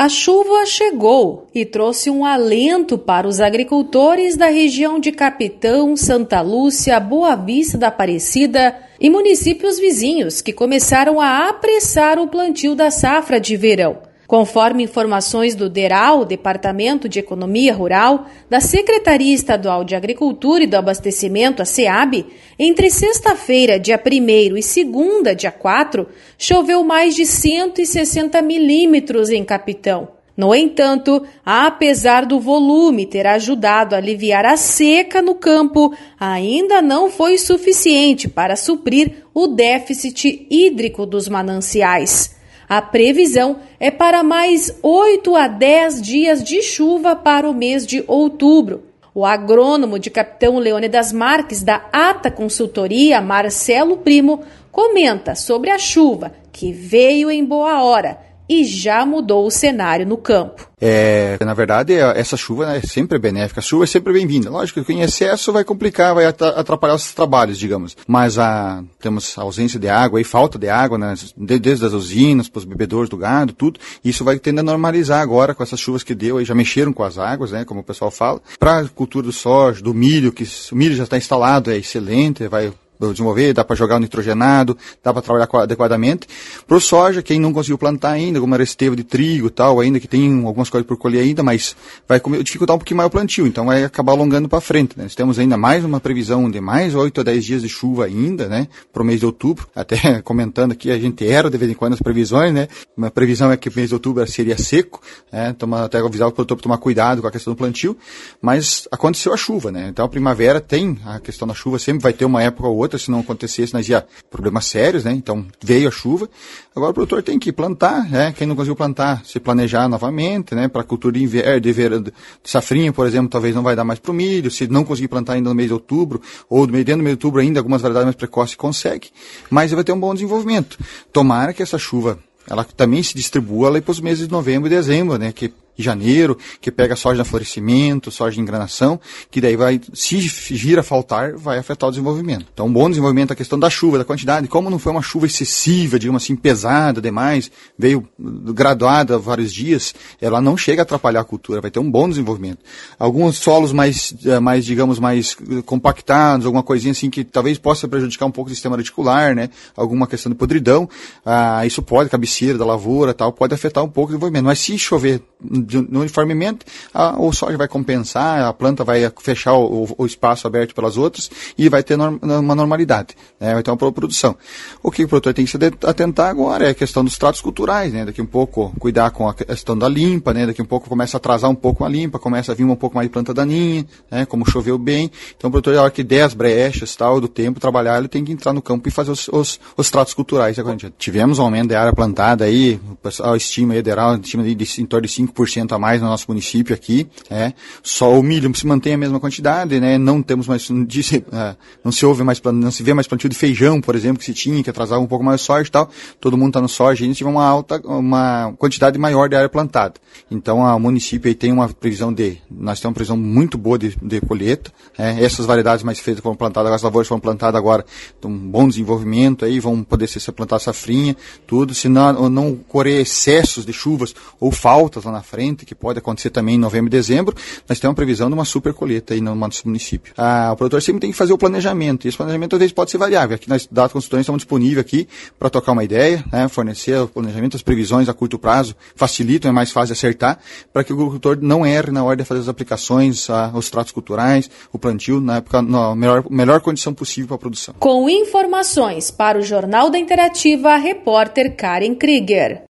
A chuva chegou e trouxe um alento para os agricultores da região de Capitão, Santa Lúcia, Boa Vista da Aparecida e municípios vizinhos que começaram a apressar o plantio da safra de verão. Conforme informações do DERAL, Departamento de Economia Rural, da Secretaria Estadual de Agricultura e do Abastecimento, a SEAB, entre sexta-feira, dia 1 e segunda, dia 4, choveu mais de 160 milímetros em Capitão. No entanto, apesar do volume ter ajudado a aliviar a seca no campo, ainda não foi suficiente para suprir o déficit hídrico dos mananciais. A previsão é para mais 8 a 10 dias de chuva para o mês de outubro. O agrônomo de Capitão Leone das Marques, da ATA Consultoria, Marcelo Primo, comenta sobre a chuva que veio em boa hora e já mudou o cenário no campo. É, na verdade, é, essa chuva né, é sempre benéfica, a chuva é sempre bem-vinda. Lógico que em excesso vai complicar, vai atrapalhar os trabalhos, digamos. Mas a, temos ausência de água e falta de água, né, desde as usinas, para os bebedores do gado, tudo. Isso vai tendo a normalizar agora com essas chuvas que deu, aí já mexeram com as águas, né, como o pessoal fala. Para a cultura do soja, do milho, que o milho já está instalado, é excelente, vai desenvolver, dá para jogar o nitrogenado, dá para trabalhar adequadamente. Pro soja, quem não conseguiu plantar ainda, alguma esteva de trigo tal, ainda que tem algumas coisas por colher ainda, mas vai dificultar um pouquinho mais o plantio, então vai acabar alongando para frente. Né? Nós temos ainda mais uma previsão de mais 8 a 10 dias de chuva ainda, né? Pro mês de outubro, até comentando aqui, a gente era de vez em quando as previsões, né? Uma previsão é que o mês de outubro seria seco, né? Então, até avisar o produtor para tomar cuidado com a questão do plantio, mas aconteceu a chuva, né? Então a primavera tem a questão da chuva, sempre vai ter uma época ou outra outra, se não acontecesse, nós ia problemas sérios, né? Então veio a chuva. Agora o produtor tem que plantar, né? Quem não conseguiu plantar, se planejar novamente, né? Para cultura de inverno, de verão, de safrinha, por exemplo, talvez não vai dar mais para o milho. Se não conseguir plantar ainda no mês de outubro, ou no meio dentro do mês de outubro ainda, algumas variedades mais precoces consegue, mas vai ter um bom desenvolvimento. Tomara que essa chuva ela também se distribua lá para os meses de novembro e dezembro, né? Que de janeiro, que pega soja de florescimento, soja de engranação, que daí vai, se gira a faltar, vai afetar o desenvolvimento. Então, um bom desenvolvimento, a questão da chuva, da quantidade, como não foi uma chuva excessiva, digamos assim, pesada demais, veio graduada vários dias, ela não chega a atrapalhar a cultura, vai ter um bom desenvolvimento. Alguns solos mais, eh, mais digamos, mais eh, compactados, alguma coisinha assim que talvez possa prejudicar um pouco o sistema reticular, né? Alguma questão de podridão, ah, isso pode, cabeceira da lavoura tal, pode afetar um pouco o desenvolvimento. Mas se chover no uniformemente, a, o soja vai compensar, a planta vai fechar o, o espaço aberto pelas outras e vai ter norm, uma normalidade, né? vai ter uma produção. O que o produtor tem que se atentar agora é a questão dos tratos culturais, né? daqui um pouco cuidar com a questão da limpa, né? daqui um pouco começa a atrasar um pouco a limpa, começa a vir um pouco mais de planta daninha, né? como choveu bem, então o produtor, na hora que der as brechas tal, do tempo, trabalhar, ele tem que entrar no campo e fazer os, os, os tratos culturais. Tá? Tivemos um aumento de área plantada aí, o pessoal estima aí, de, de, de, em torno de 5%, 1% a mais no nosso município aqui. É. Só o milho se mantém a mesma quantidade, né? Não temos mais, não, uh, não se ouve mais, não se vê mais plantio de feijão, por exemplo, que se tinha, que atrasava um pouco mais o soja e tal. Todo mundo está no soja, a gente tive uma alta, uma quantidade maior de área plantada. Então, o município aí tem uma previsão de, nós temos uma previsão muito boa de, de colheita. É. Essas variedades mais feitas foram plantadas, as lavouras foram plantadas agora, um bom desenvolvimento aí, vão poder ser, ser plantar safrinha, tudo. Se não, não ocorrer excessos de chuvas ou faltas lá na frente, que pode acontecer também em novembro e dezembro, nós temos uma previsão de uma super colheita aí no nosso município. Ah, o produtor sempre tem que fazer o planejamento, e esse planejamento às vezes pode ser variável. Aqui nós, Dados Consultores estamos disponíveis aqui para tocar uma ideia, né, fornecer o planejamento, as previsões a curto prazo, facilitam, é mais fácil acertar, para que o agricultor não erre na hora de fazer as aplicações, ah, os tratos culturais, o plantio, na época, na melhor, melhor condição possível para a produção. Com informações para o Jornal da Interativa, repórter Karen Krieger.